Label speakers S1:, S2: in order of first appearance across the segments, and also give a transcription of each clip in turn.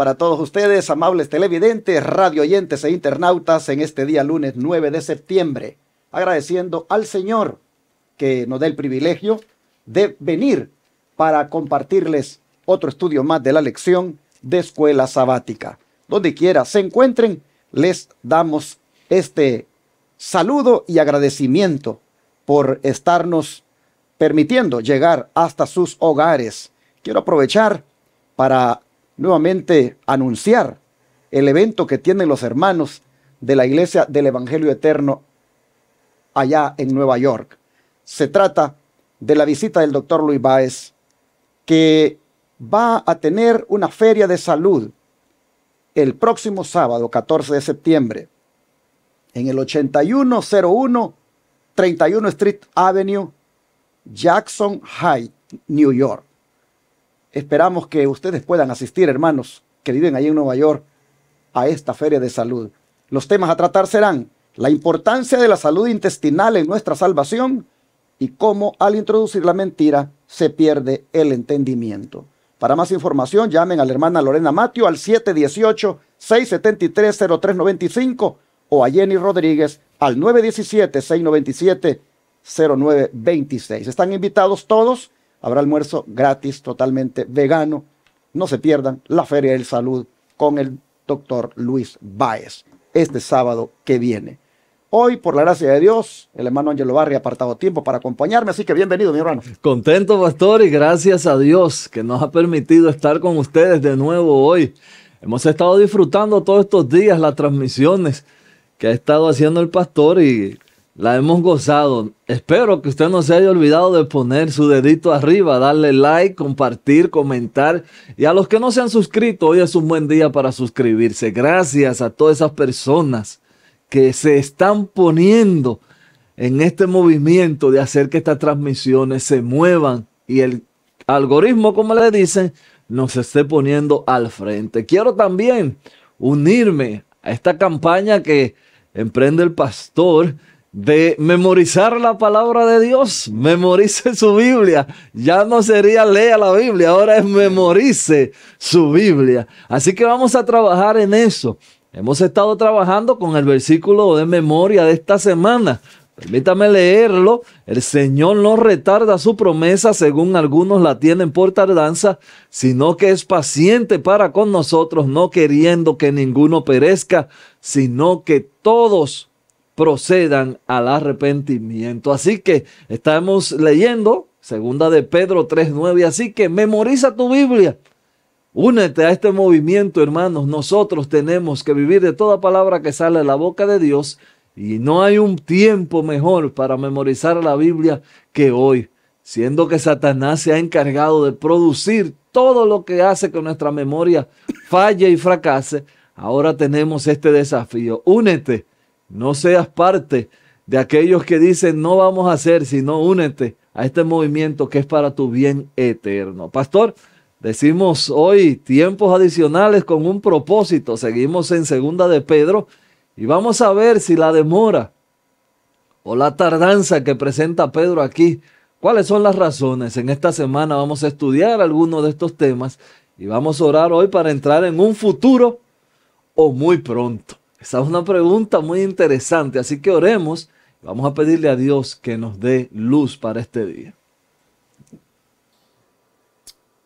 S1: para todos ustedes, amables televidentes, radio oyentes e internautas, en este día lunes 9 de septiembre, agradeciendo al Señor que nos dé el privilegio de venir para compartirles otro estudio más de la lección de escuela sabática. Donde quiera se encuentren, les damos este saludo y agradecimiento por estarnos permitiendo llegar hasta sus hogares. Quiero aprovechar para nuevamente anunciar el evento que tienen los hermanos de la Iglesia del Evangelio Eterno allá en Nueva York. Se trata de la visita del doctor Luis Báez, que va a tener una feria de salud el próximo sábado 14 de septiembre en el 8101 31 Street Avenue, Jackson High, New York. Esperamos que ustedes puedan asistir, hermanos, que viven allí en Nueva York, a esta feria de salud. Los temas a tratar serán la importancia de la salud intestinal en nuestra salvación y cómo al introducir la mentira se pierde el entendimiento. Para más información, llamen a la hermana Lorena Mateo al 718-673-0395 o a Jenny Rodríguez al 917-697-0926. Están invitados todos Habrá almuerzo gratis, totalmente vegano. No se pierdan la Feria del Salud con el doctor Luis Baez. este sábado que viene. Hoy, por la gracia de Dios, el hermano Angelo Barri ha apartado tiempo para acompañarme, así que bienvenido, mi hermano.
S2: Contento, pastor, y gracias a
S1: Dios que
S2: nos ha permitido estar con ustedes de nuevo hoy. Hemos estado disfrutando todos estos días las transmisiones que ha estado haciendo el pastor y la hemos gozado. Espero que usted no se haya olvidado de poner su dedito arriba, darle like, compartir, comentar. Y a los que no se han suscrito, hoy es un buen día para suscribirse. Gracias a todas esas personas que se están poniendo en este movimiento de hacer que estas transmisiones se muevan y el algoritmo, como le dicen, nos esté poniendo al frente. Quiero también unirme a esta campaña que emprende el pastor de memorizar la palabra de Dios. Memorice su Biblia. Ya no sería lea la Biblia, ahora es memorice su Biblia. Así que vamos a trabajar en eso. Hemos estado trabajando con el versículo de memoria de esta semana. Permítame leerlo. El Señor no retarda su promesa, según algunos la tienen por tardanza, sino que es paciente para con nosotros, no queriendo que ninguno perezca, sino que todos procedan al arrepentimiento. Así que estamos leyendo segunda de Pedro 3:9, así que memoriza tu Biblia. Únete a este movimiento, hermanos. Nosotros tenemos que vivir de toda palabra que sale de la boca de Dios y no hay un tiempo mejor para memorizar la Biblia que hoy, siendo que Satanás se ha encargado de producir todo lo que hace que nuestra memoria falle y fracase. Ahora tenemos este desafío. Únete no seas parte de aquellos que dicen no vamos a hacer, sino únete a este movimiento que es para tu bien eterno. Pastor, decimos hoy tiempos adicionales con un propósito. Seguimos en segunda de Pedro y vamos a ver si la demora o la tardanza que presenta Pedro aquí, cuáles son las razones. En esta semana vamos a estudiar algunos de estos temas y vamos a orar hoy para entrar en un futuro o muy pronto. Esa es una pregunta muy interesante, así que oremos. Vamos a pedirle a Dios que nos dé luz para este día.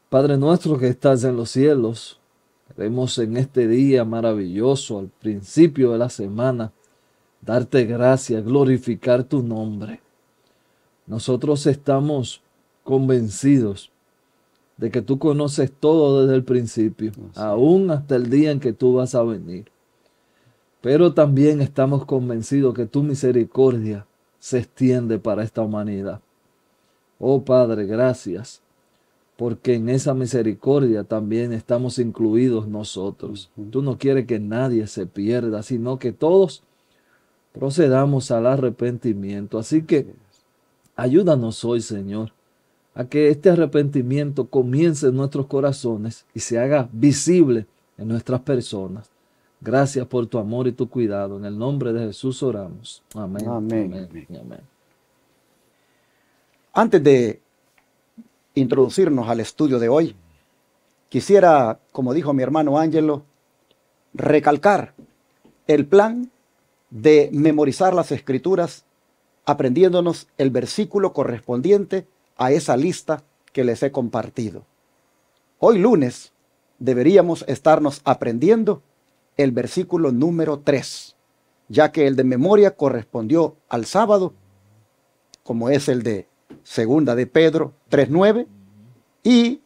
S2: Padre nuestro que estás en los cielos, queremos en este día maravilloso, al principio de la semana, darte gracias, glorificar tu nombre. Nosotros estamos convencidos de que tú conoces todo desde el principio, aún hasta el día en que tú vas a venir pero también estamos convencidos que tu misericordia se extiende para esta humanidad. Oh Padre, gracias, porque en esa misericordia también estamos incluidos nosotros. Tú no quieres que nadie se pierda, sino que todos procedamos al arrepentimiento. Así que ayúdanos hoy, Señor, a que este arrepentimiento comience en nuestros corazones y se haga visible en nuestras personas Gracias por tu amor y tu cuidado. En el nombre de Jesús oramos. Amén. Amén. amén,
S1: Antes de introducirnos al estudio de hoy, quisiera, como dijo mi hermano Ángelo, recalcar el plan de memorizar las escrituras aprendiéndonos el versículo correspondiente a esa lista que les he compartido. Hoy lunes deberíamos estarnos aprendiendo el versículo número 3, ya que el de memoria correspondió al sábado, como es el de segunda de Pedro 3.9, y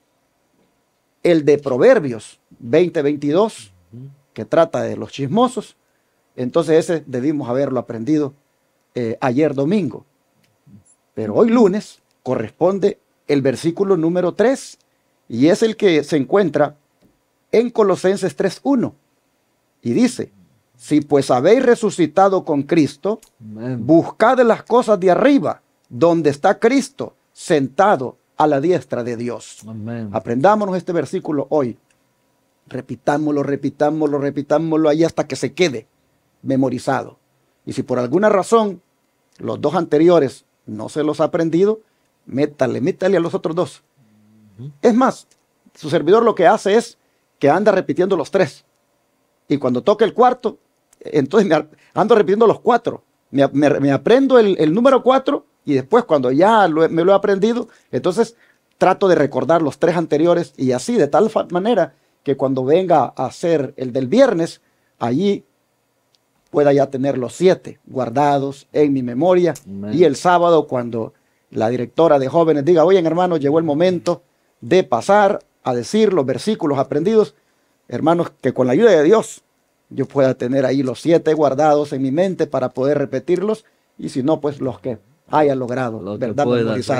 S1: el de Proverbios 20.22, que trata de los chismosos, entonces ese debimos haberlo aprendido eh, ayer domingo. Pero hoy lunes corresponde el versículo número 3 y es el que se encuentra en Colosenses 3.1. Y dice, si pues habéis resucitado con Cristo, buscad las cosas de arriba, donde está Cristo sentado a la diestra de Dios. Aprendámonos este versículo hoy. Repitámoslo, repitámoslo, repitámoslo ahí hasta que se quede memorizado. Y si por alguna razón los dos anteriores no se los ha aprendido, métale, métale a los otros dos. Es más, su servidor lo que hace es que anda repitiendo los tres. Y cuando toque el cuarto, entonces ando repitiendo los cuatro. Me, aprendo el, número cuatro y después cuando ya me lo he aprendido, entonces trato de recordar los tres anteriores y así, de tal manera que cuando venga a ser el del viernes, allí pueda ya tener los siete guardados en mi memoria. Y el sábado, cuando la directora de jóvenes diga, oye hermano, llegó el momento de pasar a decir los versículos aprendidos, hermanos, que con la ayuda de Dios yo pueda tener ahí los siete guardados en mi mente para poder repetirlos y si no, pues los que hayan logrado, los ¿verdad?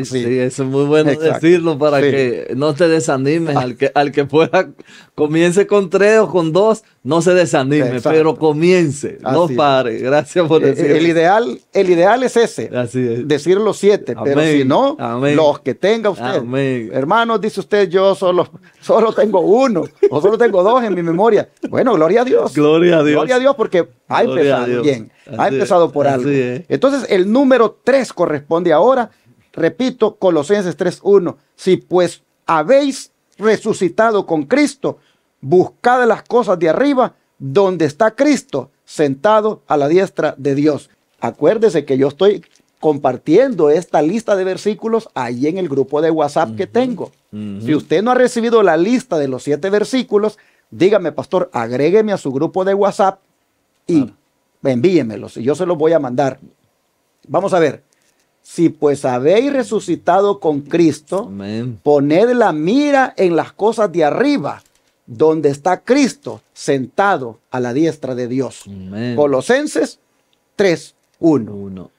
S1: sí,
S2: es muy bueno decirlo para que no te desanimes, al que, al que pueda comience con tres o con dos, no se desanime, pero
S1: comience, no pare.
S2: Gracias por eh, eh, decirlo. El ideal,
S1: el ideal es ese, Así es. decir los siete, pero si no, los que tenga usted. Hermanos, dice usted, yo solo, solo tengo uno o solo tengo dos en mi memoria. Bueno, gloria a Dios. Gloria a Dios. Gloria a Dios porque ha empezado bien, ha empezado por algo. Entonces, el número tres corresponde ahora, repito, Colosenses 3.1. Si pues habéis resucitado con Cristo, buscad las cosas de arriba, donde está Cristo, sentado a la diestra de Dios. Acuérdese que yo estoy compartiendo esta lista de versículos ahí en el grupo de WhatsApp que tengo. Si usted no ha recibido la lista de los siete versículos, dígame, pastor, agrégueme a su grupo de WhatsApp y envíemelos y yo se los voy a mandar. Vamos a ver. Si pues habéis resucitado con Cristo, poned la mira en las cosas de arriba, donde está Cristo sentado a la diestra de Dios. Colosenses 3, 1.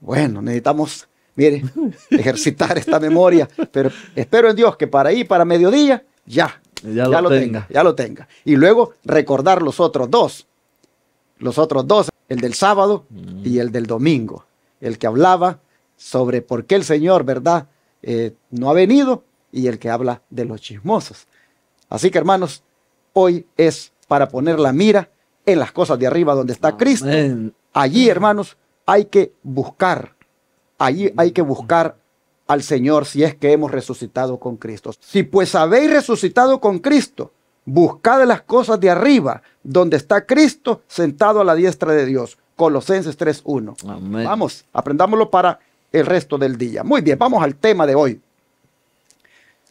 S1: Bueno, necesitamos, mire, ejercitar esta memoria, pero espero en Dios que para ahí, para mediodía, ya, ya, lo, tenga. ya lo tenga. Y luego recordar los otros dos, los otros dos, el del sábado mm. y el del domingo, el que hablaba sobre por qué el Señor, ¿verdad? Eh, no ha venido y el que habla de los chismosos. Así que hermanos, hoy es para poner la mira en las cosas de arriba donde está Cristo. Allí, hermanos, hay que buscar, allí hay que buscar al Señor si es que hemos resucitado con Cristo. Si pues habéis resucitado con Cristo, buscad las cosas de arriba, donde está Cristo sentado a la diestra de Dios. Colosenses 3.1. Vamos, aprendámoslo para el resto del día. Muy bien, vamos al tema de hoy.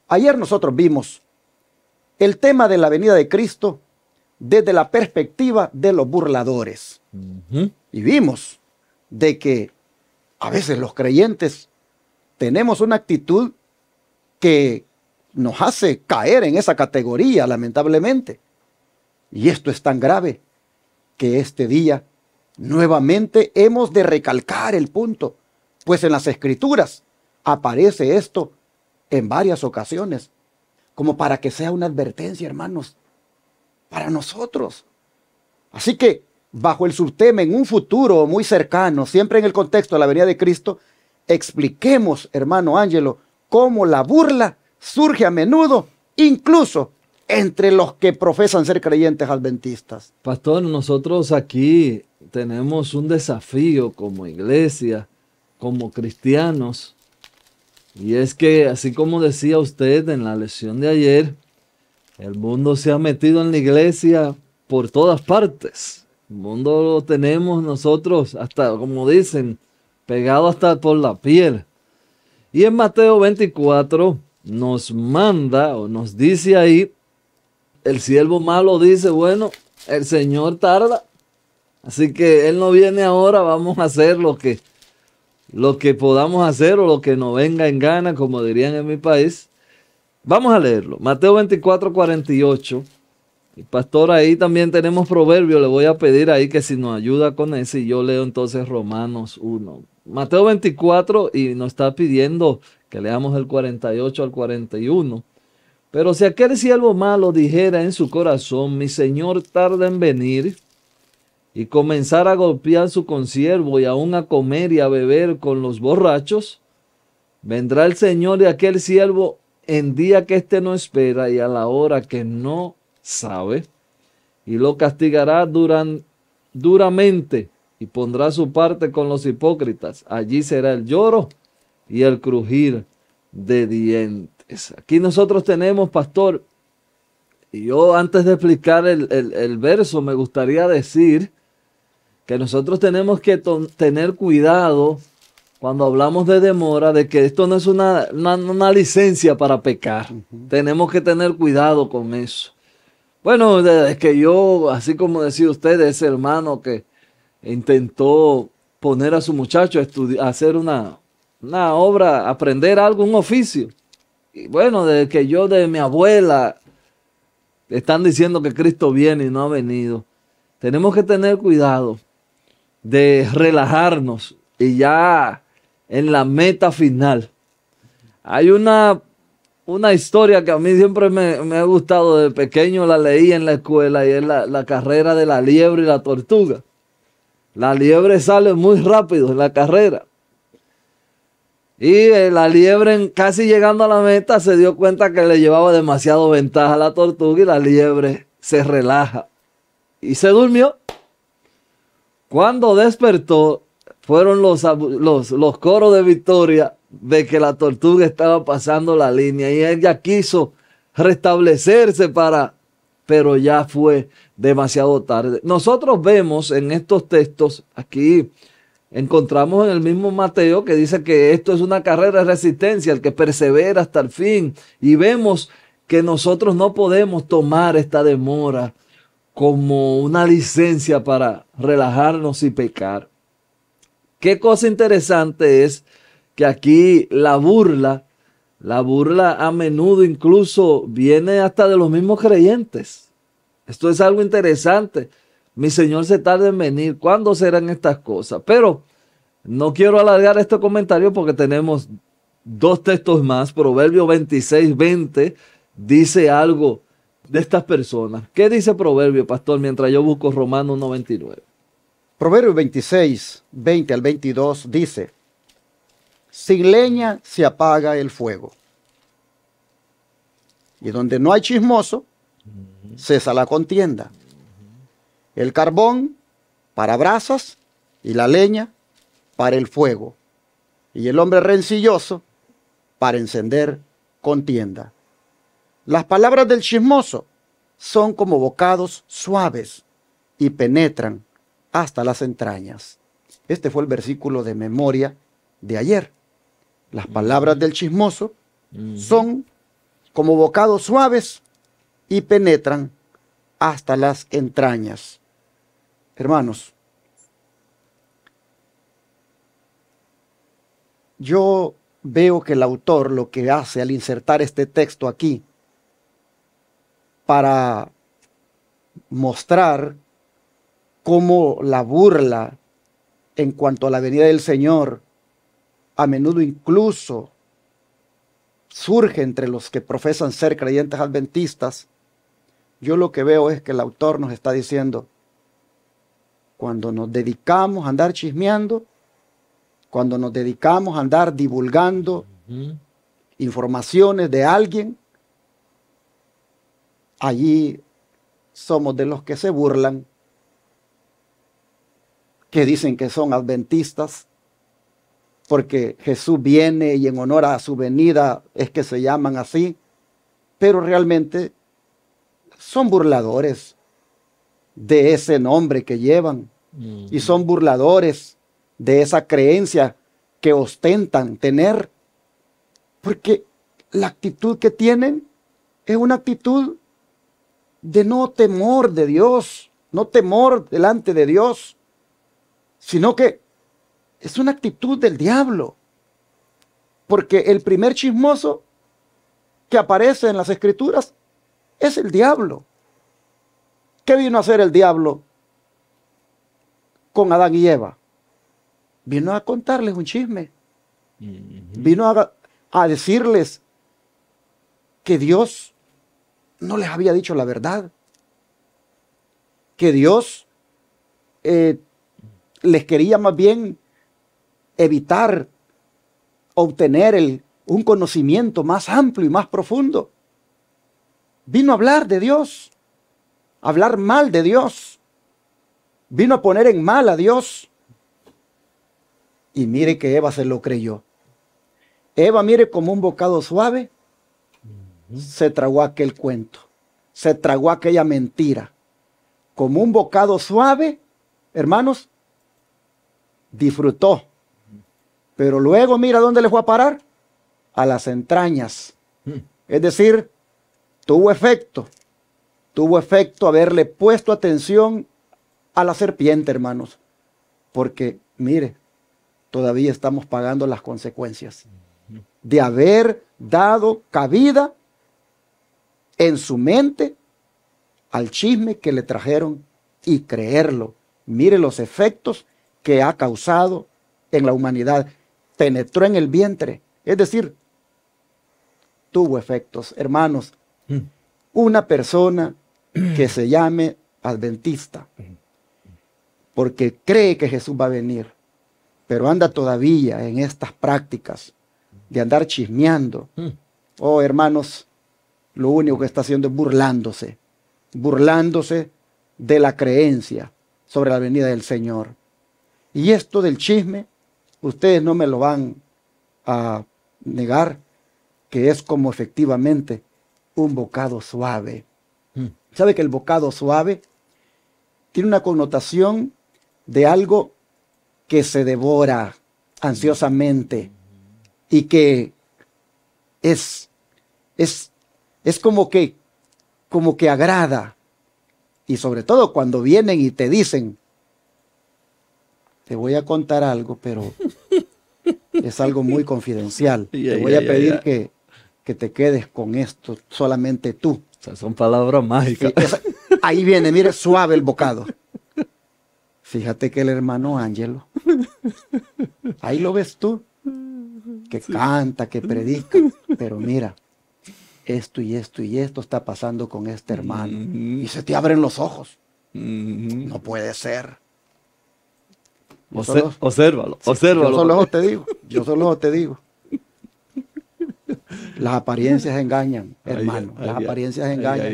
S1: Ayer nosotros vimos el tema de la venida de Cristo desde la perspectiva de los burladores. Y vimos de que a veces los creyentes tenemos una actitud que nos hace caer en esa categoría, lamentablemente. Y esto es tan grave que este día nuevamente hemos de recalcar el punto, pues en las escrituras aparece esto en varias ocasiones como para que sea una advertencia, hermanos, para nosotros. Así que, bajo el subtema, en un futuro muy cercano, siempre en el contexto de la venida de Cristo, expliquemos, hermano Ángelo, cómo la burla surge a menudo, incluso entre los que profesan ser creyentes adventistas. Pastor, nosotros
S2: aquí tenemos un desafío como iglesia, como cristianos, y es que, así como decía usted en la lección de ayer, el mundo se ha metido en la iglesia por todas partes. El mundo lo tenemos nosotros hasta, como dicen, pegado hasta por la piel. Y en Mateo 24 nos manda o nos dice ahí, el siervo malo dice, bueno, el Señor tarda, así que Él no viene ahora, vamos a hacer lo que lo que podamos hacer o lo que nos venga en gana, como dirían en mi país. Vamos a leerlo. Mateo 24, 48. pastor, ahí también tenemos proverbio. Le voy a pedir ahí que si nos ayuda con ese, yo leo entonces Romanos 1. Mateo 24 y nos está pidiendo que leamos el 48 al 41. Pero si aquel siervo malo dijera en su corazón, mi Señor tarda en venir, y comenzar a golpear su consiervo y aún a comer y a beber con los borrachos, vendrá el Señor de aquel siervo en día que éste no espera y a la hora que no sabe, y lo castigará duran, duramente y pondrá su parte con los hipócritas. Allí será el lloro y el crujir de dientes. Aquí nosotros tenemos, pastor, y yo antes de explicar el verso, me gustaría decir, que nosotros tenemos que tener cuidado cuando hablamos de demora, de que esto no es una, licencia para pecar. Tenemos que tener cuidado con eso. Bueno, desde que yo, así como decía usted, ese hermano que intentó poner a su muchacho a, hacer una, una obra, aprender algo, un oficio. Y bueno, desde que yo de mi abuela están diciendo que Cristo viene y no ha venido. Tenemos que tener cuidado de relajarnos y ya en la meta final. Hay una, una historia que a mí siempre me, ha gustado de pequeño, la leí en la escuela y es la, carrera de la liebre y la tortuga. La liebre sale muy rápido en la carrera. Y eh, la liebre, casi llegando a la meta, se dio cuenta que le llevaba demasiado ventaja a la tortuga y la liebre se relaja. Y se durmió. Cuando despertó, fueron los, los, coros de victoria de que la tortuga estaba pasando la línea y ella quiso restablecerse para, pero ya fue demasiado tarde. Nosotros vemos en estos textos, aquí encontramos en el mismo Mateo que dice que esto es una carrera de resistencia, el que persevera hasta el fin, y vemos que nosotros no podemos tomar esta demora como una licencia para relajarnos y pecar. Qué cosa interesante es que aquí la burla, la burla a menudo incluso viene hasta de los mismos creyentes. Esto es algo interesante. Mi Señor se tarda en venir. ¿Cuándo serán estas cosas? Pero no quiero alargar este comentario porque tenemos dos textos más. Proverbio 26, 20 dice algo de estas personas. ¿Qué dice Proverbio, pastor, mientras yo busco Romano 99?
S1: Proverbio 26, 20 al 22 dice, sin leña se apaga el fuego. Y donde no hay chismoso, cesa la contienda. El carbón para brasas y la leña para el fuego. Y el hombre rencilloso para encender contienda. Las palabras del chismoso son como bocados suaves y penetran hasta las entrañas. Este fue el versículo de memoria de ayer. Las palabras del chismoso son como bocados suaves y penetran hasta las entrañas. Hermanos, yo veo que el autor lo que hace al insertar este texto aquí para mostrar cómo la burla en cuanto a la venida del Señor a menudo incluso surge entre los que profesan ser creyentes adventistas, yo lo que veo es que el autor nos está diciendo, cuando nos dedicamos a andar chismeando, cuando nos dedicamos a andar divulgando informaciones de alguien, allí somos de los que se burlan, que dicen que son adventistas, porque Jesús viene y en honor a su venida es que se llaman así, pero realmente son burladores de ese nombre que llevan y mm. son burladores de esa creencia que ostentan tener, porque la actitud que tienen es una actitud de no temor de Dios, no temor delante de Dios, sino que es una actitud del diablo. Porque el primer chismoso que aparece en las escrituras es el diablo. ¿Qué vino a hacer el diablo con Adán y Eva? Vino a contarles un chisme. Vino a, decirles que Dios no les había dicho la verdad. Que Dios eh, les quería más bien evitar obtener un conocimiento más amplio y más profundo. Vino a hablar de Dios, hablar mal de Dios. Vino a poner en mal a Dios. Y mire que Eva se lo creyó. Eva mire como un bocado suave se tragó aquel cuento, se tragó aquella mentira. Como un bocado suave, hermanos, disfrutó. Pero luego mira dónde le fue a parar, a las entrañas. Es decir, tuvo efecto, tuvo efecto haberle puesto atención a la serpiente, hermanos. Porque, mire, todavía estamos pagando las consecuencias de haber dado cabida en su mente al chisme que le trajeron y creerlo. Mire los efectos que ha causado en la humanidad. Penetró en el vientre, es decir, tuvo efectos. Hermanos, mm. una persona que se llame adventista, porque cree que Jesús va a venir, pero anda todavía en estas prácticas de andar chismeando. Mm. Oh, hermanos, lo único que está haciendo es burlándose, burlándose de la creencia sobre la venida del Señor. Y esto del chisme, ustedes no me lo van a negar, que es como efectivamente un bocado suave. Mm. ¿Sabe que el bocado suave tiene una connotación de algo que se devora ansiosamente y que es, es es como que, como que agrada. Y sobre todo cuando vienen y te dicen, te voy a contar algo, pero es algo muy confidencial. te voy a pedir que, que, te quedes con esto, solamente tú. son palabras mágicas. ahí viene, mire, suave el bocado. Fíjate que el hermano Ángelo, ahí lo ves tú, que canta, que predica, pero mira, esto y esto y esto está pasando con este hermano. Y se te abren los ojos. No puede ser.
S2: obsérvalo, Yo solo te
S1: digo, yo solo te digo. Las apariencias engañan, hermano. las apariencias engañan.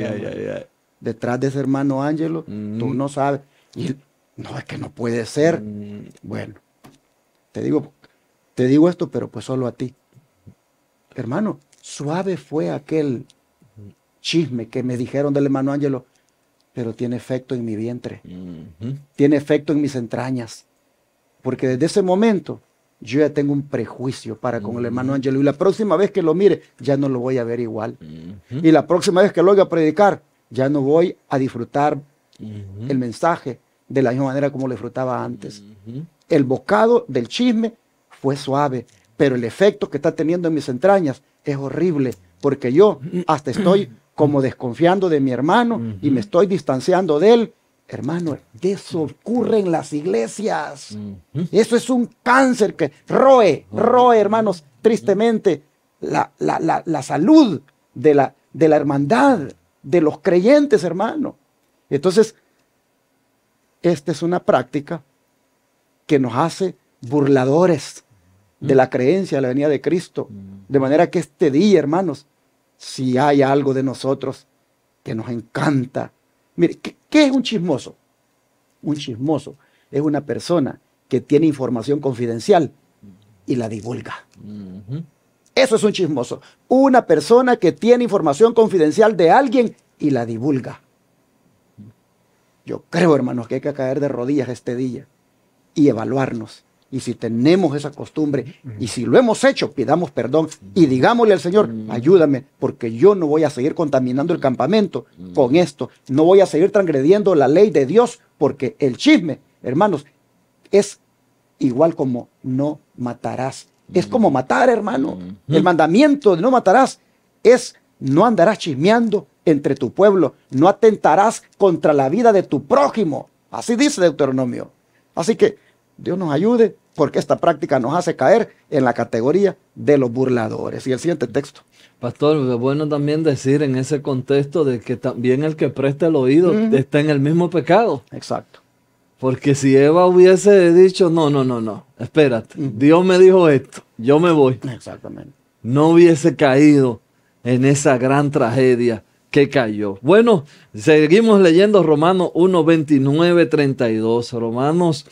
S1: Detrás de ese hermano Ángelo, tú no sabes. Y no, es que no puede ser. Bueno, te digo, te digo esto, pero pues solo a ti. Hermano, Suave fue aquel chisme que me dijeron del hermano Ángelo, pero tiene efecto en mi vientre, tiene efecto en mis entrañas, porque desde ese momento yo ya tengo un prejuicio para con el hermano Ángelo y la próxima vez que lo mire ya no lo voy a ver igual. Y la próxima vez que lo oiga predicar ya no voy a disfrutar el mensaje de la misma manera como lo disfrutaba antes. El bocado del chisme fue suave, pero el efecto que está teniendo en mis entrañas es horrible, porque yo hasta estoy como desconfiando de mi hermano y me estoy distanciando de él. Hermano, eso ocurre en las iglesias. Eso es un cáncer que roe, roe, hermanos, tristemente, la, salud de la, de la hermandad, de los creyentes, hermano. Entonces, esta es una práctica que nos hace burladores de la creencia, de la venida de Cristo. Mm. De manera que este día, hermanos, si hay algo de nosotros que nos encanta. Mire, ¿qué, es un chismoso? Un chismoso es una persona que tiene información confidencial y la divulga. Mm-hmm. Eso es un chismoso. Una persona que tiene información confidencial de alguien y la divulga. Yo creo, hermanos, que hay que caer de rodillas este día y evaluarnos y si tenemos esa costumbre y si lo hemos hecho, pidamos perdón y digámosle al Señor, ayúdame, porque yo no voy a seguir contaminando el campamento con esto. No voy a seguir transgrediendo la ley de Dios, porque el chisme, hermanos, es igual como no matarás. Es como matar, hermano. El mandamiento de no matarás es no andarás chismeando entre tu pueblo, no atentarás contra la vida de tu prójimo. Así dice Deuteronomio. Así que Dios nos ayude, porque esta práctica nos hace caer en la categoría de los burladores. Y el siguiente texto.
S2: Pastor, es bueno también decir en ese contexto de que también el que presta el oído está en el mismo pecado. Exacto. Porque si Eva hubiese dicho, no, no, no, no, espérate, Dios me dijo esto, yo me voy. Exactamente. No hubiese caído en esa gran tragedia que cayó. Bueno, seguimos leyendo Romanos 1, 29, 32. Romanos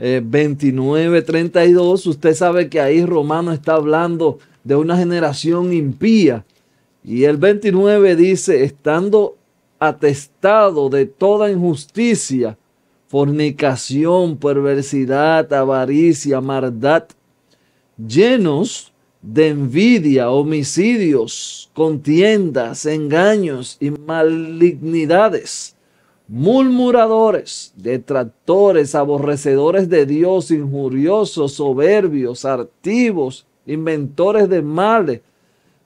S2: 29, eh, 32, usted sabe que ahí Romano está hablando de una generación impía. Y el 29 dice, estando atestado de toda injusticia, fornicación, perversidad, avaricia, maldad, llenos de envidia, homicidios, contiendas, engaños y malignidades murmuradores, detractores, aborrecedores de Dios, injuriosos, soberbios, artivos, inventores de males,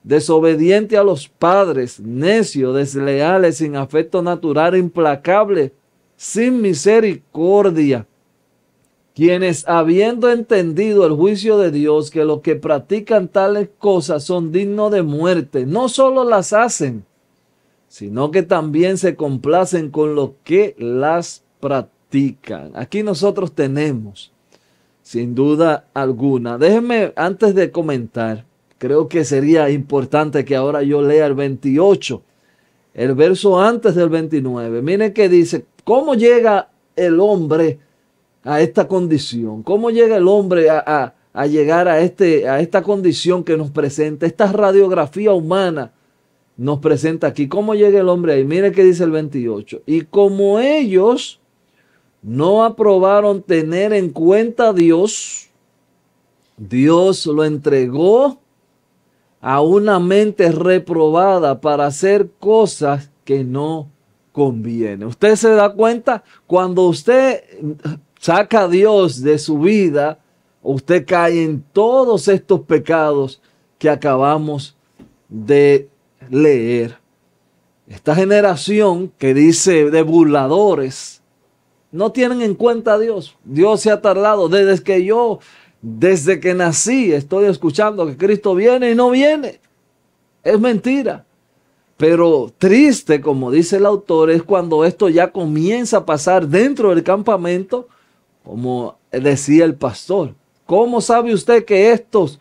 S2: desobedientes a los padres, necios, desleales, sin afecto natural, implacable, sin misericordia, quienes habiendo entendido el juicio de Dios que los que practican tales cosas son dignos de muerte, no solo las hacen, sino que también se complacen con lo que las practican. Aquí nosotros tenemos, sin duda alguna. Déjenme, antes de comentar, creo que sería importante que ahora yo lea el 28, el verso antes del 29. Miren que dice, ¿cómo llega el hombre a esta condición? ¿Cómo llega el hombre a, llegar a, este, a esta condición que nos presenta, esta radiografía humana nos presenta aquí cómo llega el hombre ahí. Mire qué dice el 28. Y como ellos no aprobaron tener en cuenta a Dios, Dios lo entregó a una mente reprobada para hacer cosas que no conviene. Usted se da cuenta cuando usted saca a Dios de su vida, usted cae en todos estos pecados que acabamos de leer. Esta generación que dice de burladores, no tienen en cuenta a Dios. Dios se ha tardado desde que yo, desde que nací, estoy escuchando que Cristo viene y no viene. Es mentira. Pero triste, como dice el autor, es cuando esto ya comienza a pasar dentro del campamento, como decía el pastor. ¿Cómo sabe usted que estos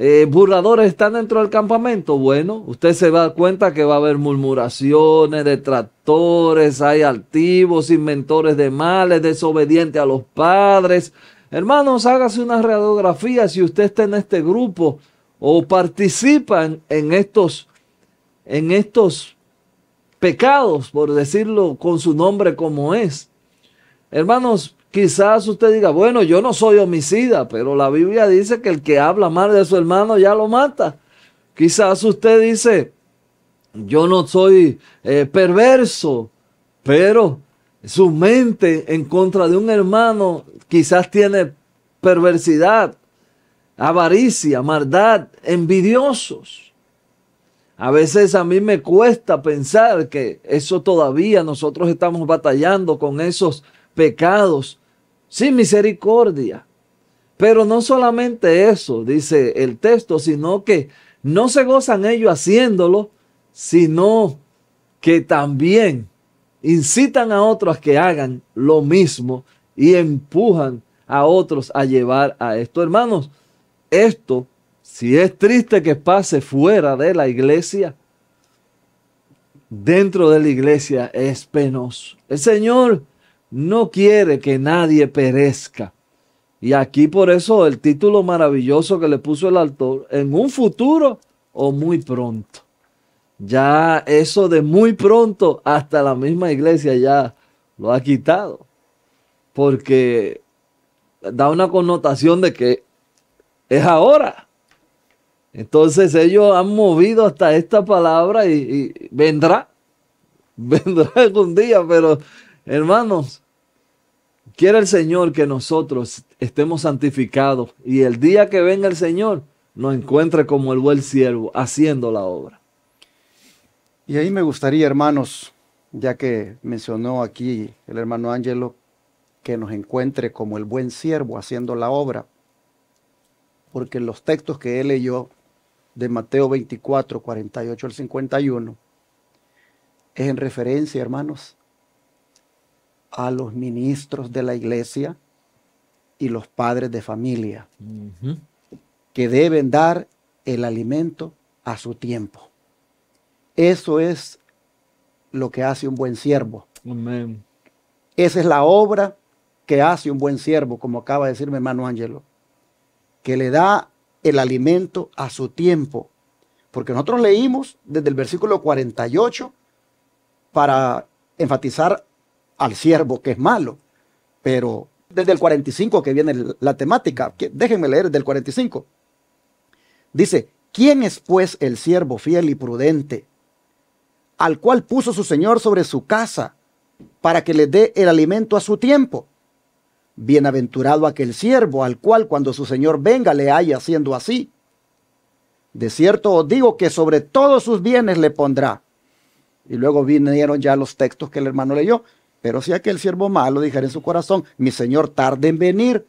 S2: eh, burladores están dentro del campamento, bueno, usted se va cuenta que va a haber murmuraciones, detractores, hay altivos, inventores de males, desobedientes a los padres. Hermanos, hágase una radiografía si usted está en este grupo o participan en estos, en estos pecados, por decirlo con su nombre como es. Hermanos, Quizás usted diga, bueno, yo no soy homicida, pero la Biblia dice que el que habla mal de su hermano ya lo mata. Quizás usted dice, yo no soy eh, perverso, pero su mente en contra de un hermano quizás tiene perversidad, avaricia, maldad, envidiosos. A veces a mí me cuesta pensar que eso todavía nosotros estamos batallando con esos pecados sin misericordia. Pero no solamente eso, dice el texto, sino que no se gozan ellos haciéndolo, sino que también incitan a otros que hagan lo mismo y empujan a otros a llevar a esto. Hermanos, esto, si es triste que pase fuera de la iglesia, dentro de la iglesia es penoso. El Señor no quiere que nadie perezca. Y aquí por eso el título maravilloso que le puso el autor, en un futuro o muy pronto. Ya eso de muy pronto, hasta la misma iglesia ya lo ha quitado, porque da una connotación de que es ahora. Entonces ellos han movido hasta esta palabra y, vendrá, vendrá algún día, pero Hermanos, quiere el Señor que nosotros estemos santificados y el día que venga el Señor nos
S1: encuentre como el buen siervo haciendo la obra. Y ahí me gustaría, hermanos, ya que mencionó aquí el hermano Ángelo, que nos encuentre como el buen siervo haciendo la obra, porque los textos que él leyó de Mateo 24, 48 al 51, es en referencia, hermanos, a los ministros de la iglesia y los padres de familia, que deben dar el alimento a su tiempo. Eso es lo que hace un buen siervo. Amén. Esa es la obra que hace un buen siervo, como acaba de decirme hermano Angelo que le da el alimento a su tiempo. Porque nosotros leímos desde el versículo 48 para enfatizar al siervo que es malo. Pero desde el 45 que viene la temática, déjenme leer desde el 45. Dice, ¿quién es pues el siervo fiel y prudente al cual puso su Señor sobre su casa para que le dé el alimento a su tiempo? Bienaventurado aquel siervo al cual cuando su Señor venga le haya haciendo así. De cierto os digo que sobre todos sus bienes le pondrá. Y luego vinieron ya los textos que el hermano leyó. Pero si aquel siervo malo dijera en su corazón, mi señor tarde en venir,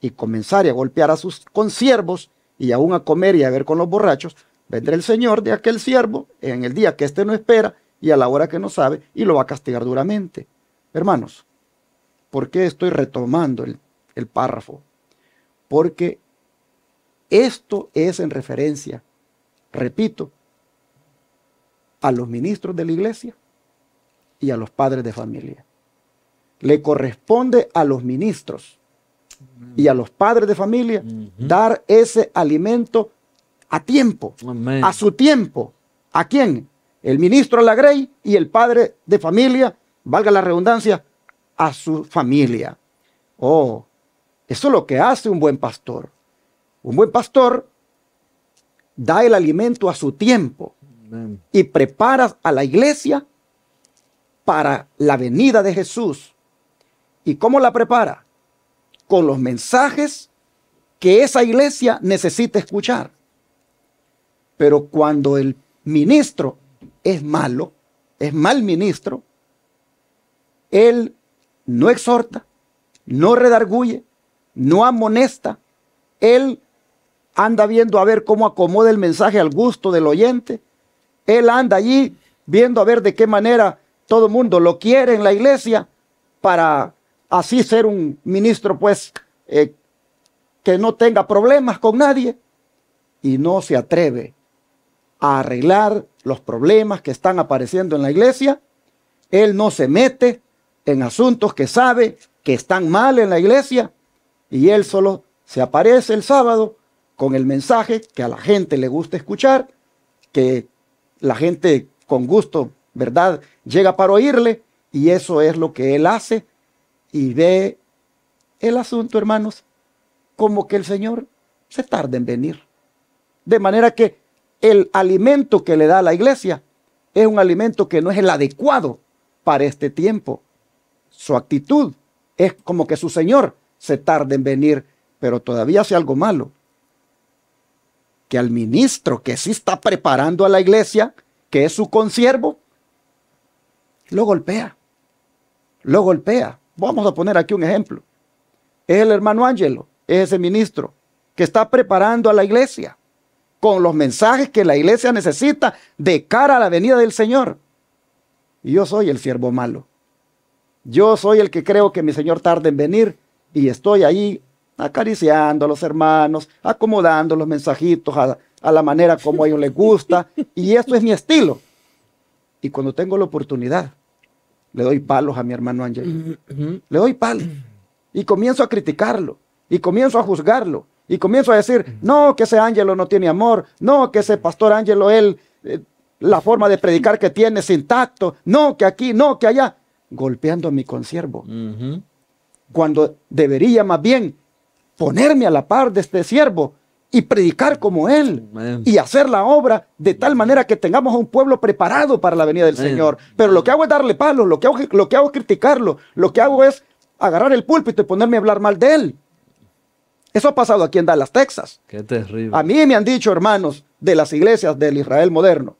S1: y comenzar a golpear a sus consiervos y aún a comer y a ver con los borrachos, vendrá el señor de aquel siervo en el día que éste no espera y a la hora que no sabe y lo va a castigar duramente. Hermanos, ¿por qué estoy retomando el párrafo? Porque esto es en referencia, repito, a los ministros de la iglesia y a los padres de familia. Le corresponde a los ministros y a los padres de familia dar ese alimento a tiempo, a su tiempo. ¿A quién? El ministro a la Grey y el padre de familia, valga la redundancia, a su familia. Oh, eso es lo que hace un buen pastor. Un buen pastor da el alimento a su tiempo y prepara a la iglesia para la venida de Jesús. ¿Y cómo la prepara? Con los mensajes que esa iglesia necesita escuchar. Pero cuando el ministro es malo, es mal ministro, él no exhorta, no redarguye, no amonesta, él anda viendo a ver cómo acomoda el mensaje al gusto del oyente, él anda allí viendo a ver de qué manera todo el mundo lo quiere en la iglesia para así ser un ministro, pues, eh, que no tenga problemas con nadie y no se atreve a arreglar los problemas que están apareciendo en la iglesia. Él no se mete en asuntos que sabe que están mal en la iglesia y él solo se aparece el sábado con el mensaje que a la gente le gusta escuchar, que la gente con gusto ¿verdad? Llega para oírle y eso es lo que él hace y ve el asunto, hermanos, como que el Señor se tarda en venir. De manera que el alimento que le da a la iglesia es un alimento que no es el adecuado para este tiempo. Su actitud es como que su Señor se tarda en venir, pero todavía hace algo malo. Que al ministro que sí está preparando a la iglesia, que es su consiervo, lo golpea. Lo golpea. Vamos a poner aquí un ejemplo. Es el hermano Ángelo, es ese ministro que está preparando a la iglesia con los mensajes que la iglesia necesita de cara a la venida del Señor. Y yo soy el siervo malo. Yo soy el que creo que mi Señor tarde en venir y estoy ahí acariciando a los hermanos, acomodando los mensajitos a, a la manera como a ellos les gusta. Y esto es mi estilo. Y cuando tengo la oportunidad, le doy palos a mi hermano Ángel. Le doy palos. Y comienzo a criticarlo. Y comienzo a juzgarlo. Y comienzo a decir, no, que ese Ángelo no tiene amor. No, que ese pastor Ángelo, él, eh, la forma de predicar que tiene es intacto. No, que aquí, no, que allá. Golpeando a mi consiervo. Cuando debería más bien ponerme a la par de este siervo y predicar como Él y hacer la obra de tal manera que tengamos a un pueblo preparado para la venida del Señor. Pero lo que hago es darle palos, lo que, hago, lo que hago es criticarlo, lo que hago es agarrar el púlpito y ponerme a hablar mal de Él. Eso ha pasado aquí en Dallas, Texas.
S2: Qué terrible. A
S1: mí me han dicho, hermanos, de las iglesias del Israel moderno,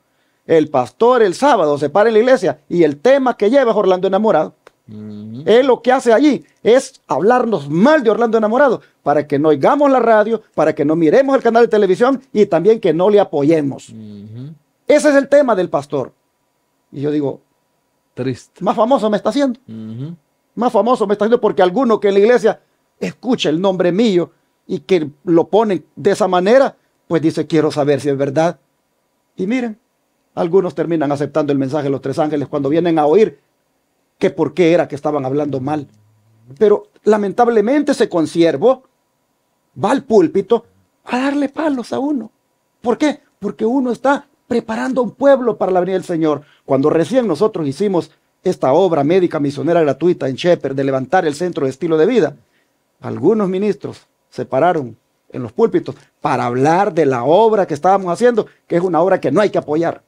S1: el pastor el sábado se para en la iglesia y el tema que lleva es Orlando enamorado. Él lo que hace allí es hablarnos mal de Orlando Enamorado para que no oigamos la radio, para que no miremos el canal de televisión y también que no le apoyemos. Ese es el tema del pastor. Y yo digo, triste. Más famoso me está haciendo. Más famoso me está haciendo porque alguno que en la iglesia escucha el nombre mío y que lo pone de esa manera, pues dice, quiero saber si es verdad. Y miren, algunos terminan aceptando el mensaje de los tres ángeles cuando vienen a oír que por qué era que estaban hablando mal. Pero lamentablemente ese conciervo va al púlpito a darle palos a uno. ¿Por qué? Porque uno está preparando un pueblo para la venida del Señor. Cuando recién nosotros hicimos esta obra médica misionera gratuita en Shepherd de levantar el centro de estilo de vida, algunos ministros se pararon en los púlpitos para hablar de la obra que estábamos haciendo, que es una obra que no hay que apoyar.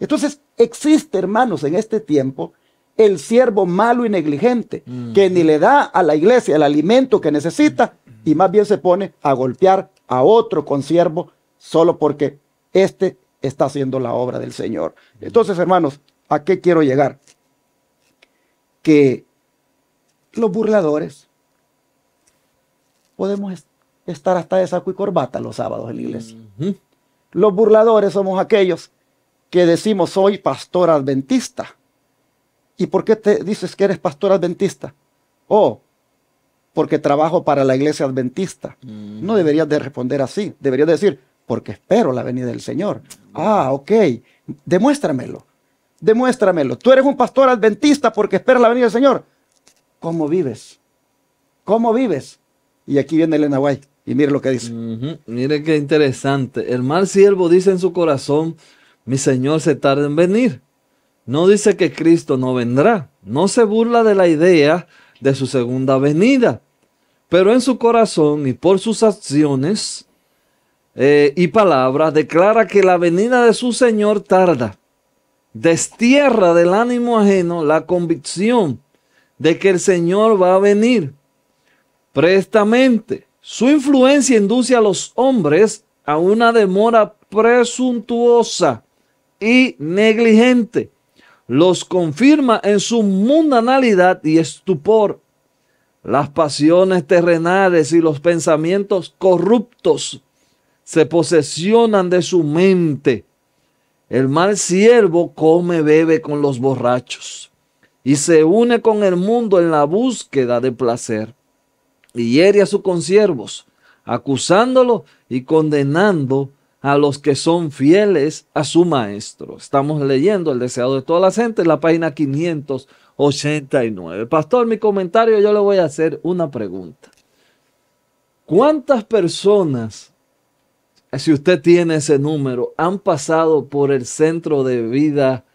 S1: Entonces, existe, hermanos, en este tiempo el siervo malo y negligente, que ni le da a la iglesia el alimento que necesita y más bien se pone a golpear a otro consiervo solo porque éste está haciendo la obra del Señor. Entonces, hermanos, ¿a qué quiero llegar? Que los burladores podemos estar hasta de saco y corbata los sábados en la iglesia. Los burladores somos aquellos que decimos soy pastor adventista ¿Y por qué te dices que eres pastor adventista? Oh, porque trabajo para la iglesia adventista. Mm. No deberías de responder así. Deberías decir, porque espero la venida del Señor. Ah, ok. Demuéstramelo. Demuéstramelo. Tú eres un pastor adventista porque esperas la venida del Señor. ¿Cómo vives? ¿Cómo vives? Y aquí viene Elena White Y mire lo que dice. Mire qué interesante.
S2: El mal siervo dice en su corazón, mi Señor se tarda en venir. No dice que Cristo no vendrá. No se burla de la idea de su segunda venida. Pero en su corazón y por sus acciones eh, y palabras declara que la venida de su Señor tarda. Destierra del ánimo ajeno la convicción de que el Señor va a venir. Prestamente, su influencia induce a los hombres a una demora presuntuosa y negligente los confirma en su mundanalidad y estupor. Las pasiones terrenales y los pensamientos corruptos se posesionan de su mente. El mal siervo come, bebe con los borrachos y se une con el mundo en la búsqueda de placer y hiere a sus consiervos, acusándolo y condenando a los que son fieles a su maestro. Estamos leyendo El deseado de toda la gente en la página 589. Pastor, mi comentario yo le voy a hacer una pregunta. ¿Cuántas personas, si usted tiene ese número, han pasado por el centro de vida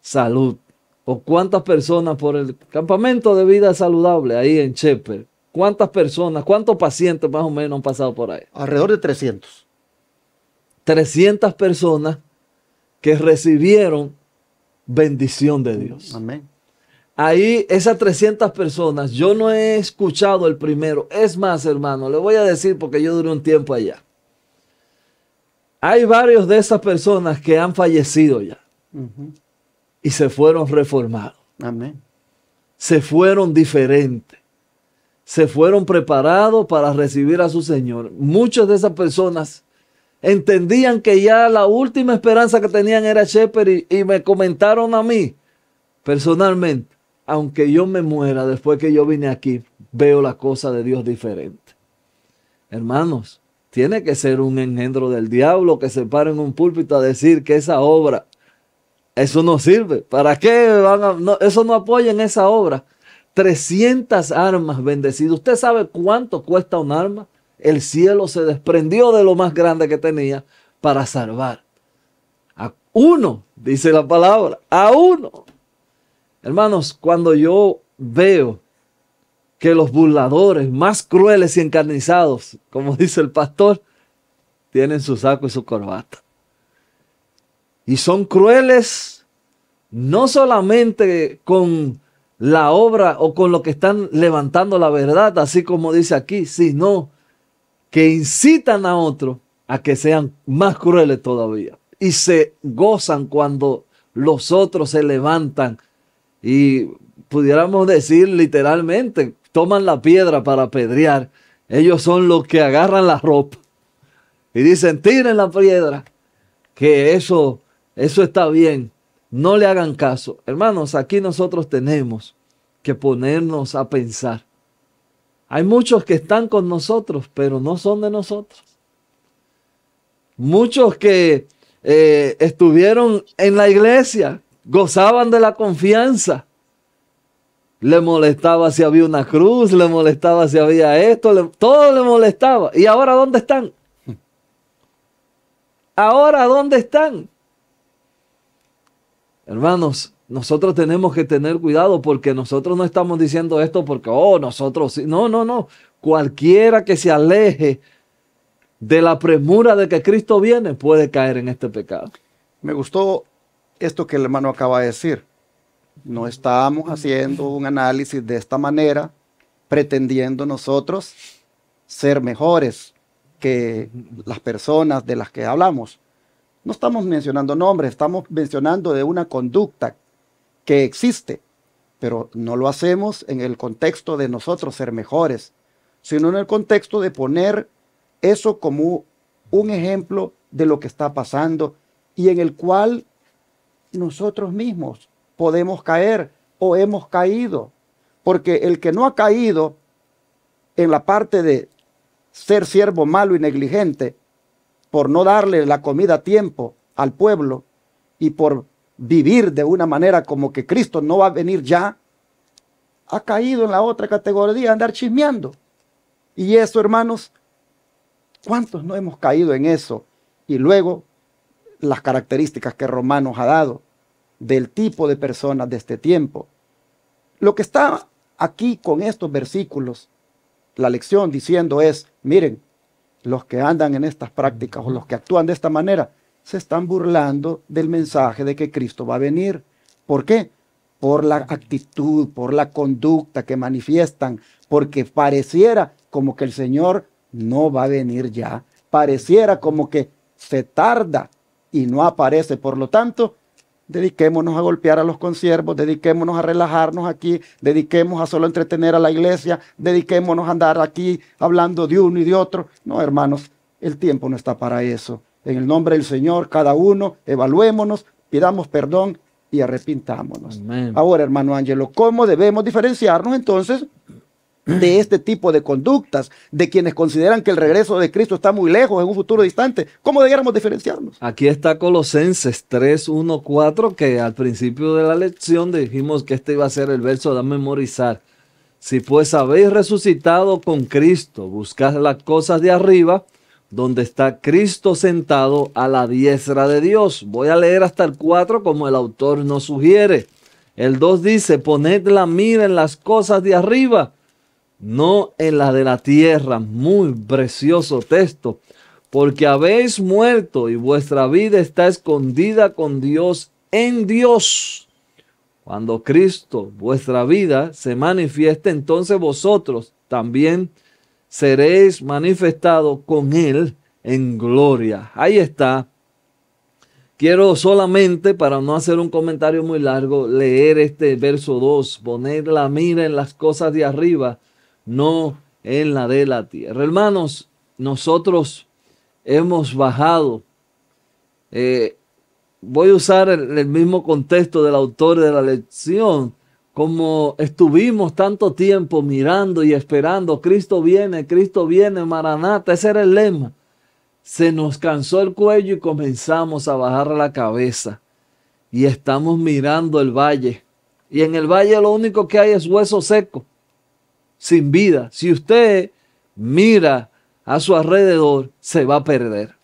S2: salud? ¿O cuántas personas por el campamento de vida saludable ahí en Shepherd? ¿Cuántas personas, cuántos pacientes más o menos han pasado por ahí? Alrededor
S1: de 300.
S2: 300 personas que recibieron bendición de Dios. Amén. Ahí esas 300 personas, yo no he escuchado el primero. Es más, hermano, le voy a decir porque yo duré un tiempo allá. Hay varios de esas personas que han fallecido ya y se fueron reformados. Amén. Se fueron diferentes. Se fueron preparados para recibir a su Señor. Muchas de esas personas entendían que ya la última esperanza que tenían era Shepard y, me comentaron a mí personalmente, aunque yo me muera después que yo vine aquí, veo la cosa de Dios diferente. Hermanos, tiene que ser un engendro del diablo que se pare en un púlpito a decir que esa obra, eso no sirve. ¿Para qué van no, eso en esa obra? 300 armas bendecidas. ¿Usted sabe cuánto cuesta un arma? el cielo se desprendió de lo más grande que tenía para salvar. A uno, dice la palabra, a uno. Hermanos, cuando yo veo que los burladores más crueles y encarnizados, como dice el pastor, tienen su saco y su corbata. Y son crueles no solamente con la obra o con lo que están levantando la verdad, así como dice aquí, sino que incitan a otros a que sean más crueles todavía. Y se gozan cuando los otros se levantan y pudiéramos decir literalmente, toman la piedra para pedrear. Ellos son los que agarran la ropa y dicen, tiren la piedra, que eso, eso está bien. No le hagan caso. Hermanos, aquí nosotros tenemos que ponernos a pensar hay muchos que están con nosotros, pero no son de nosotros. Muchos que eh, estuvieron en la iglesia, gozaban de la confianza. Le molestaba si había una cruz, le molestaba si había esto, todo le molestaba. ¿Y ahora dónde están? Ahora dónde están? Hermanos, nosotros tenemos que tener cuidado porque nosotros no estamos diciendo esto porque, oh, nosotros sí. No, no, no. Cualquiera que se aleje de la premura de que Cristo
S1: viene puede caer en este pecado. Me gustó esto que el hermano acaba de decir. No estamos haciendo un análisis de esta manera, pretendiendo nosotros ser mejores que las personas de las que hablamos. No estamos mencionando nombres, estamos mencionando de una conducta que existe, pero no lo hacemos en el contexto de nosotros ser mejores, sino en el contexto de poner eso como un ejemplo de lo que está pasando y en el cual nosotros mismos podemos caer o hemos caído, porque el que no ha caído en la parte de ser siervo malo y negligente, por no darle la comida a tiempo al pueblo y por vivir de una manera como que Cristo no va a venir ya, ha caído en la otra categoría, andar chismeando. Y eso, hermanos, ¿cuántos no hemos caído en eso? Y luego las características que Romanos ha dado del tipo de personas de este tiempo. Lo que está aquí con estos versículos, la lección diciendo es, miren, los que andan en estas prácticas o los que actúan de esta manera se están burlando del mensaje de que Cristo va a venir. ¿Por qué? Por la actitud, por la conducta que manifiestan, porque pareciera como que el Señor no va a venir ya, pareciera como que se tarda y no aparece. Por lo tanto, dediquémonos a golpear a los conciervos, dediquémonos a relajarnos aquí, dediquémonos a solo entretener a la iglesia, dediquémonos a andar aquí hablando de uno y de otro. No, hermanos, el tiempo no está para eso. En el nombre del Señor, cada uno, evaluémonos, pidamos perdón y arrepintámonos. Ahora, hermano Ángelo, ¿cómo debemos diferenciarnos entonces de este tipo de conductas, de quienes consideran que el regreso de Cristo está muy lejos, en un futuro distante. ¿Cómo debiéramos diferenciarnos?
S2: Aquí está Colosenses 3, 1, 4, que al principio de la lección dijimos que este iba a ser el verso de memorizar. Si pues habéis resucitado con Cristo, buscad las cosas de arriba, donde está Cristo sentado a la diestra de Dios. Voy a leer hasta el 4 como el autor nos sugiere. El 2 dice, poned la mira en las cosas de arriba, no en las de la tierra. Muy precioso texto. Porque habéis muerto y vuestra vida está escondida con Dios en Dios. Cuando Cristo, vuestra vida, se manifieste, entonces vosotros también seréis manifestado con Él en gloria. Ahí está. Quiero solamente, para no hacer un comentario muy largo, leer este verso 2, poner la mira en las cosas de arriba, no en la de la tierra. Hermanos, nosotros hemos bajado. Eh, voy a usar el mismo contexto del autor de la lección como estuvimos tanto tiempo mirando y esperando, Cristo viene, Cristo viene, Maranata, ese era el lema. Se nos cansó el cuello y comenzamos a bajar la cabeza. Y estamos mirando el valle. Y en el valle lo único que hay es hueso seco, sin vida. Si usted mira a su alrededor, se va a perder.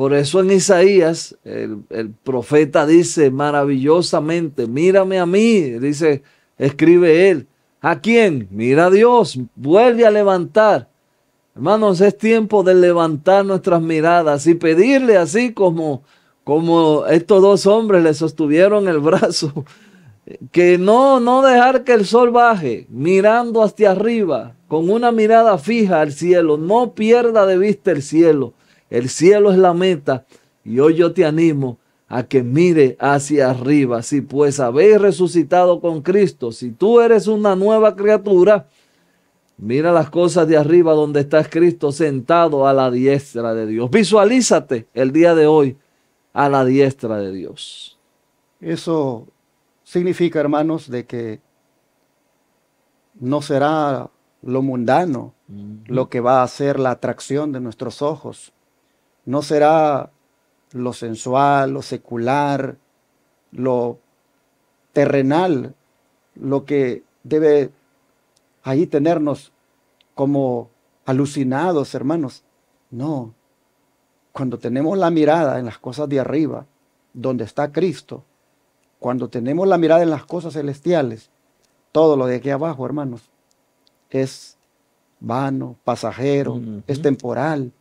S2: Por eso en Isaías el, profeta dice maravillosamente, mírame a mí, dice, escribe él. ¿A quién? Mira a Dios, vuelve a levantar. Hermanos, es tiempo de levantar nuestras miradas y pedirle así como, como estos dos hombres le sostuvieron el brazo, que no, no dejar que el sol baje, mirando hacia arriba, con una mirada fija al cielo, no pierda de vista el cielo el cielo es la meta y hoy yo te animo a que mire hacia arriba. Si pues habéis resucitado con Cristo, si tú eres una nueva criatura, mira las cosas de arriba donde está Cristo sentado a la diestra de Dios. Visualízate el día de hoy a la diestra de Dios.
S1: Eso significa, hermanos, de que no será lo mundano lo que va a ser la atracción de nuestros ojos, no será lo sensual, lo secular, lo terrenal, lo que debe ahí tenernos como alucinados, hermanos. No, cuando tenemos la mirada en las cosas de arriba, donde está Cristo, cuando tenemos la mirada en las cosas celestiales, todo lo de aquí abajo, hermanos, es vano, pasajero, es temporal,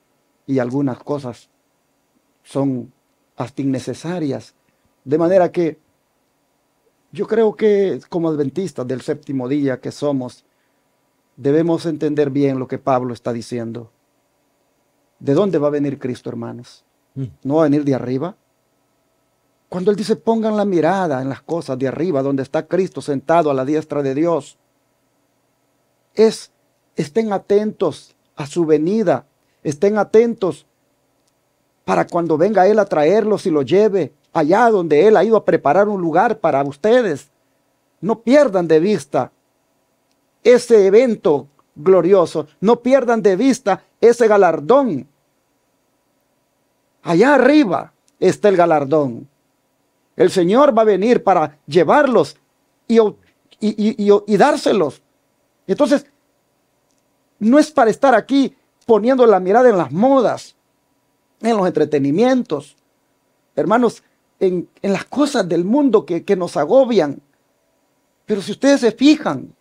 S1: y algunas cosas son hasta innecesarias. De manera que yo creo que como adventistas del séptimo día que somos, debemos entender bien lo que Pablo está diciendo. ¿De dónde va a venir Cristo, hermanos? Mm. ¿No va a venir de arriba? Cuando Él dice pongan la mirada en las cosas de arriba, donde está Cristo sentado a la diestra de Dios, es estén atentos a su venida, estén atentos para cuando venga Él a traerlos y los lleve allá donde Él ha ido a preparar un lugar para ustedes. No pierdan de vista ese evento glorioso, no pierdan de vista ese galardón. Allá arriba está el galardón. El Señor va a venir para llevarlos y, y, y dárselos. Entonces, no es para estar aquí poniendo la mirada en las modas, en los entretenimientos, hermanos, en, las cosas del mundo que, nos agobian. Pero si ustedes se fijan,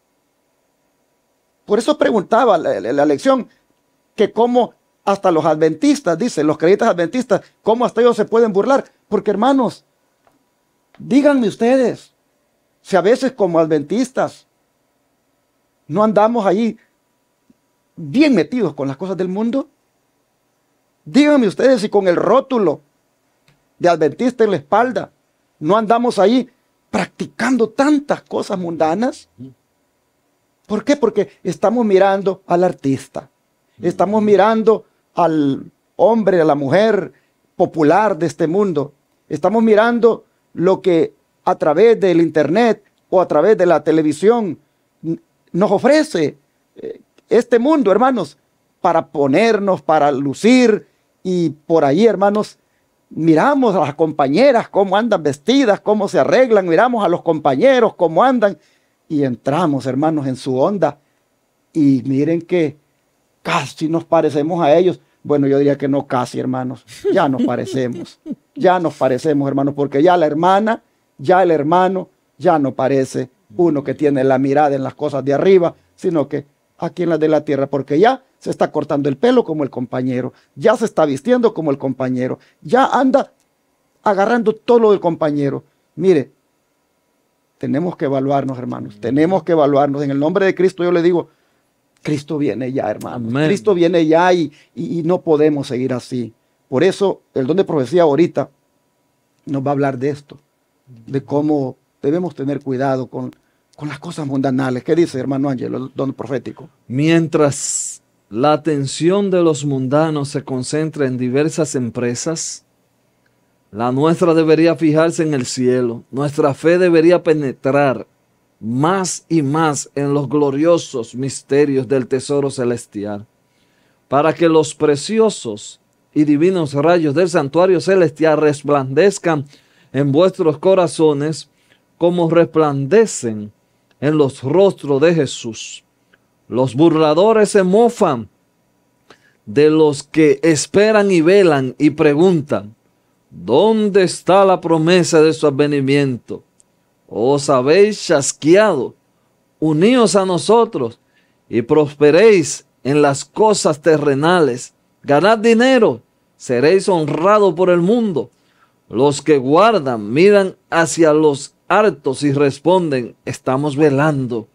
S1: por eso preguntaba la, lección que cómo hasta los adventistas, dicen los creyentes adventistas, cómo hasta ellos se pueden burlar. Porque hermanos, díganme ustedes, si a veces como adventistas no andamos ahí bien metidos con las cosas del mundo? Díganme ustedes si con el rótulo de adventista en la espalda no andamos ahí practicando tantas cosas mundanas. ¿Por qué? Porque estamos mirando al artista, estamos mirando al hombre, a la mujer popular de este mundo, estamos mirando lo que a través del Internet o a través de la televisión nos ofrece eh, este mundo, hermanos, para ponernos, para lucir. Y por ahí, hermanos, miramos a las compañeras, cómo andan vestidas, cómo se arreglan, miramos a los compañeros, cómo andan. Y entramos, hermanos, en su onda. Y miren que casi nos parecemos a ellos. Bueno, yo diría que no casi, hermanos. Ya nos parecemos. Ya nos parecemos, hermanos, porque ya la hermana, ya el hermano, ya no parece uno que tiene la mirada en las cosas de arriba, sino que aquí en la de la tierra, porque ya se está cortando el pelo como el compañero, ya se está vistiendo como el compañero, ya anda agarrando todo lo del compañero. Mire, tenemos que evaluarnos, hermanos, tenemos que evaluarnos. En el nombre de Cristo yo le digo, Cristo viene ya, hermano. Cristo viene ya y, no podemos seguir así. Por eso el don de profecía ahorita nos va a hablar de esto, de cómo debemos tener cuidado con con las cosas mundanales. ¿Qué dice, hermano Ángel, don profético? Mientras la
S2: atención de los mundanos se concentra en diversas
S1: empresas,
S2: la nuestra debería fijarse en el cielo. Nuestra fe debería penetrar más y más en los gloriosos misterios del tesoro celestial, para que los preciosos y divinos rayos del santuario celestial resplandezcan en vuestros corazones como resplandecen en los rostros de Jesús. Los burladores se mofan de los que esperan y velan y preguntan, ¿dónde está la promesa de su advenimiento? Os habéis chasqueado, uníos a nosotros y prosperéis en las cosas terrenales, ganad dinero, seréis honrados por el mundo. Los que guardan miran hacia los hartos y responden, estamos velando.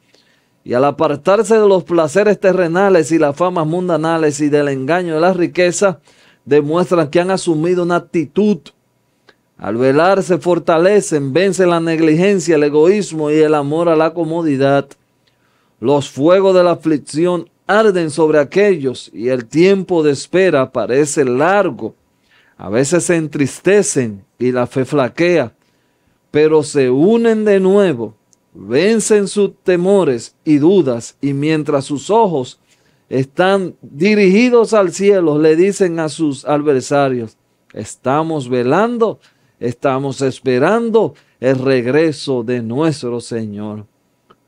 S2: Y al apartarse de los placeres terrenales y las famas mundanales y del engaño de la riqueza, demuestran que han asumido una actitud. Al velar se fortalecen, vence la negligencia, el egoísmo y el amor a la comodidad. Los fuegos de la aflicción arden sobre aquellos y el tiempo de espera parece largo. A veces se entristecen y la fe flaquea pero se unen de nuevo, vencen sus temores y dudas, y mientras sus ojos están dirigidos al cielo, le dicen a sus adversarios, estamos velando, estamos esperando el regreso de nuestro Señor.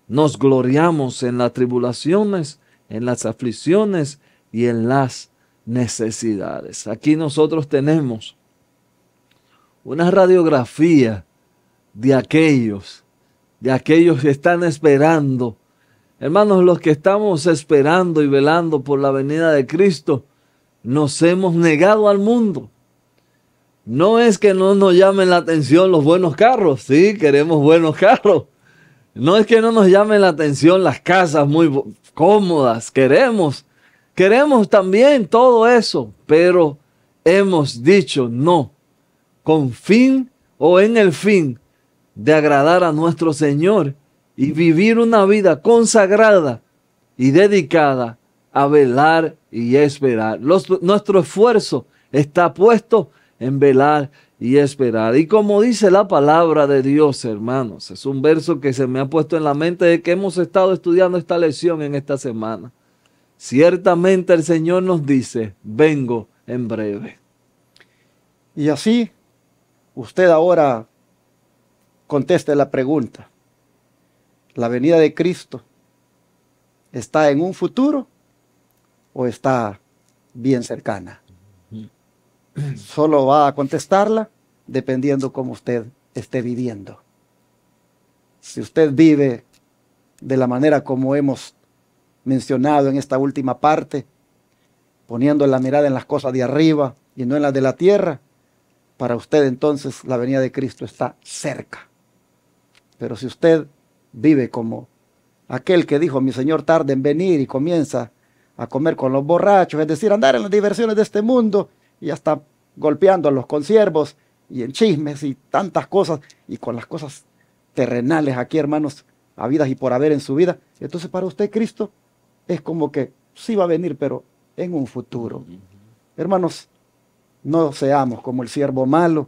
S2: Nos gloriamos en las tribulaciones, en las aflicciones y en las necesidades. Aquí nosotros tenemos una radiografía de aquellos, de aquellos que están esperando. Hermanos, los que estamos esperando y velando por la venida de Cristo, nos hemos negado al mundo. No es que no nos llamen la atención los buenos carros, sí, queremos buenos carros. No es que no nos llamen la atención las casas muy cómodas, queremos, queremos también todo eso, pero hemos dicho no, con fin o en el fin de agradar a nuestro Señor y vivir una vida consagrada y dedicada a velar y esperar. nuestro esfuerzo está puesto en velar y esperar. Y como dice la palabra de Dios, hermanos, es un verso que se me ha puesto en la mente de que hemos estado estudiando esta lección en esta semana. Ciertamente el Señor nos dice, vengo en breve.
S1: Y así, usted ahora conteste la pregunta. ¿La venida de Cristo está en un futuro o está bien cercana? Solo va a contestarla dependiendo cómo usted esté viviendo. Si usted vive de la manera como hemos mencionado en esta última parte, poniendo la mirada en las cosas de arriba y no en las de la tierra, para usted entonces la venida de Cristo está cerca. Pero si usted vive como aquel que dijo, mi Señor tarde en venir y comienza a comer con los borrachos, es decir, andar en las diversiones de este mundo y hasta golpeando a los conciervos y en chismes y tantas cosas y con las cosas terrenales aquí, hermanos, habidas y por haber en su vida. Entonces para usted Cristo es como que sí va a venir, pero en un futuro. Hermanos, no seamos como el siervo malo,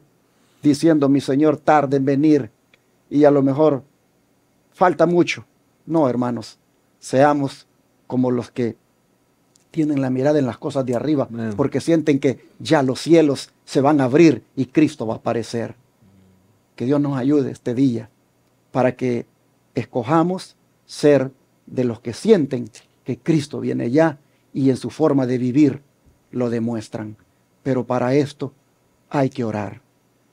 S1: diciendo, mi Señor tarde en venir y a lo mejor falta mucho. No, hermanos, seamos como los que tienen la mirada en las cosas de arriba, porque sienten que ya los cielos se van a abrir y Cristo va a aparecer. Que Dios nos ayude este día para que escojamos ser de los que sienten que Cristo viene ya y en su forma de vivir lo demuestran. Pero para esto hay que orar.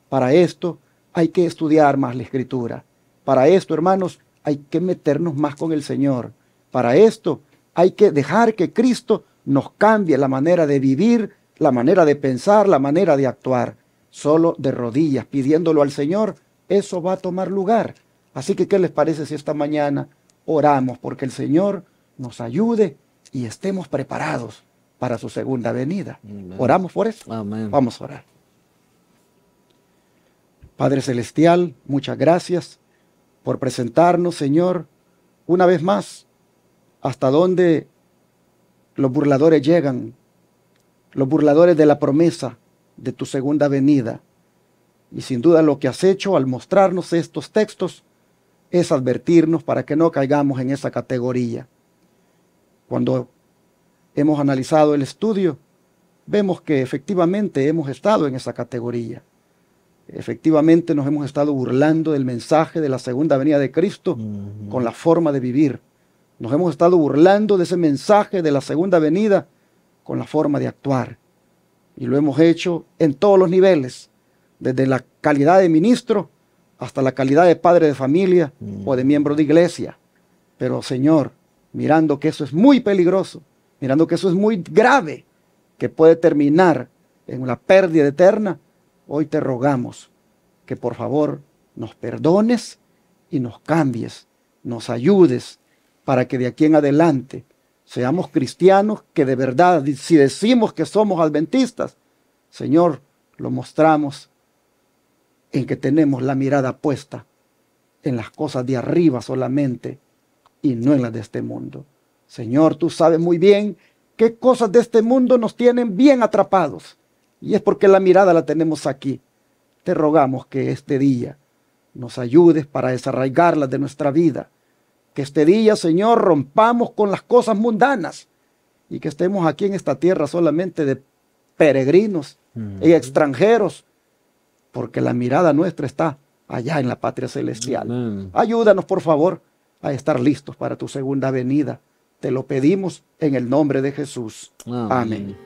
S1: Para esto hay que estudiar más la escritura. Para esto, hermanos, hay que meternos más con el Señor. Para esto hay que dejar que Cristo nos cambie la manera de vivir, la manera de pensar, la manera de actuar. Solo de rodillas, pidiéndolo al Señor, eso va a tomar lugar. Así que, ¿qué les parece si esta mañana oramos porque el Señor nos ayude y estemos preparados para su segunda venida? Oramos por eso. Vamos a orar. Padre Celestial, muchas gracias por presentarnos, Señor, una vez más, hasta dónde los burladores llegan, los burladores de la promesa de tu segunda venida. Y sin duda lo que has hecho al mostrarnos estos textos es advertirnos para que no caigamos en esa categoría. Cuando hemos analizado el estudio, vemos que efectivamente hemos estado en esa categoría. Efectivamente nos hemos estado burlando del mensaje de la segunda venida de Cristo con la forma de vivir. Nos hemos estado burlando de ese mensaje de la segunda venida con la forma de actuar. Y lo hemos hecho en todos los niveles, desde la calidad de ministro hasta la calidad de padre de familia o de miembro de iglesia. Pero Señor, mirando que eso es muy peligroso, mirando que eso es muy grave, que puede terminar en una pérdida eterna, hoy te rogamos que por favor nos perdones y nos cambies, nos ayudes para que de aquí en adelante seamos cristianos que de verdad, si decimos que somos adventistas, Señor, lo mostramos en que tenemos la mirada puesta en las cosas de arriba solamente y no en las de este mundo. Señor, tú sabes muy bien qué cosas de este mundo nos tienen bien atrapados. Y es porque la mirada la tenemos aquí. Te rogamos que este día nos ayudes para desarraigarla de nuestra vida. Que este día, Señor, rompamos con las cosas mundanas y que estemos aquí en esta tierra solamente de peregrinos y extranjeros, porque la mirada nuestra está allá en la patria celestial. Ayúdanos, por favor, a estar listos para tu segunda venida. Te lo pedimos en el nombre de Jesús. Amén.